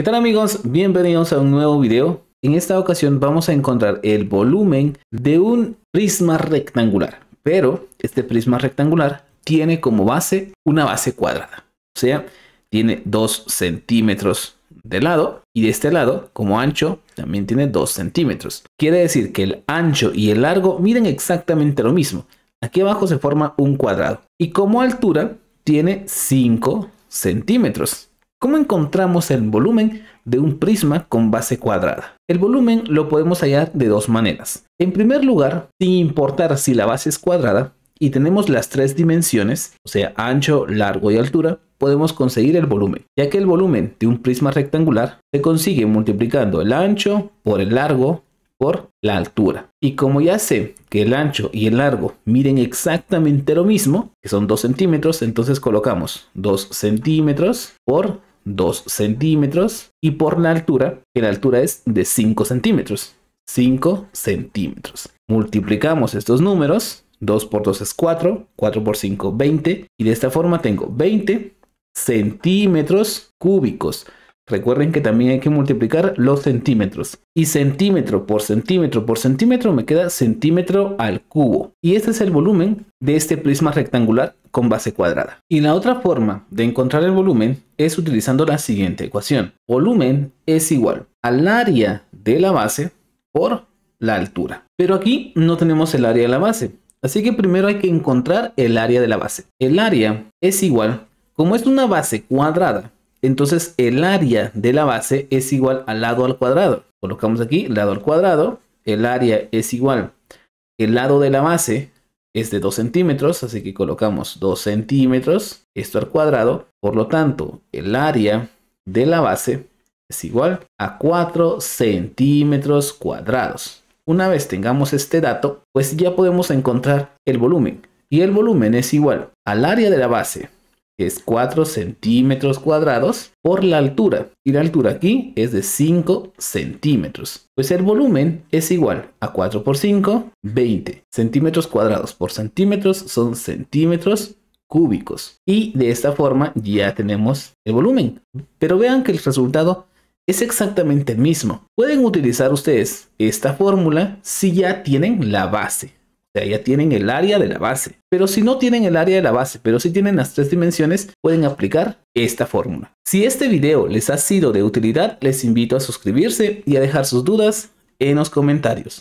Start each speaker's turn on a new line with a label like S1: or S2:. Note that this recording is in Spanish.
S1: ¿Qué tal amigos? Bienvenidos a un nuevo video. En esta ocasión vamos a encontrar el volumen de un prisma rectangular, pero este prisma rectangular tiene como base una base cuadrada, o sea, tiene 2 centímetros de lado y de este lado, como ancho, también tiene 2 centímetros. Quiere decir que el ancho y el largo miden exactamente lo mismo. Aquí abajo se forma un cuadrado y como altura tiene 5 centímetros. ¿Cómo encontramos el volumen de un prisma con base cuadrada? El volumen lo podemos hallar de dos maneras. En primer lugar, sin importar si la base es cuadrada y tenemos las tres dimensiones, o sea, ancho, largo y altura, podemos conseguir el volumen, ya que el volumen de un prisma rectangular se consigue multiplicando el ancho por el largo por la altura. Y como ya sé que el ancho y el largo miden exactamente lo mismo, que son 2 centímetros, entonces colocamos 2 centímetros por 2 centímetros y por la altura, que la altura es de 5 centímetros. 5 centímetros. Multiplicamos estos números. 2 por 2 es 4, 4 por 5 20 y de esta forma tengo 20 centímetros cúbicos. Recuerden que también hay que multiplicar los centímetros. Y centímetro por centímetro por centímetro me queda centímetro al cubo. Y este es el volumen de este prisma rectangular con base cuadrada. Y la otra forma de encontrar el volumen es utilizando la siguiente ecuación. Volumen es igual al área de la base por la altura. Pero aquí no tenemos el área de la base. Así que primero hay que encontrar el área de la base. El área es igual, como es una base cuadrada, entonces el área de la base es igual al lado al cuadrado. Colocamos aquí lado al cuadrado. El área es igual. El lado de la base es de 2 centímetros, así que colocamos 2 centímetros, esto al cuadrado. Por lo tanto, el área de la base es igual a 4 centímetros cuadrados. Una vez tengamos este dato, pues ya podemos encontrar el volumen. Y el volumen es igual al área de la base es 4 centímetros cuadrados por la altura. Y la altura aquí es de 5 centímetros. Pues el volumen es igual a 4 por 5, 20. Centímetros cuadrados por centímetros son centímetros cúbicos. Y de esta forma ya tenemos el volumen. Pero vean que el resultado es exactamente el mismo. Pueden utilizar ustedes esta fórmula si ya tienen la base ya tienen el área de la base. Pero si no tienen el área de la base, pero si tienen las tres dimensiones, pueden aplicar esta fórmula. Si este video les ha sido de utilidad, les invito a suscribirse y a dejar sus dudas en los comentarios.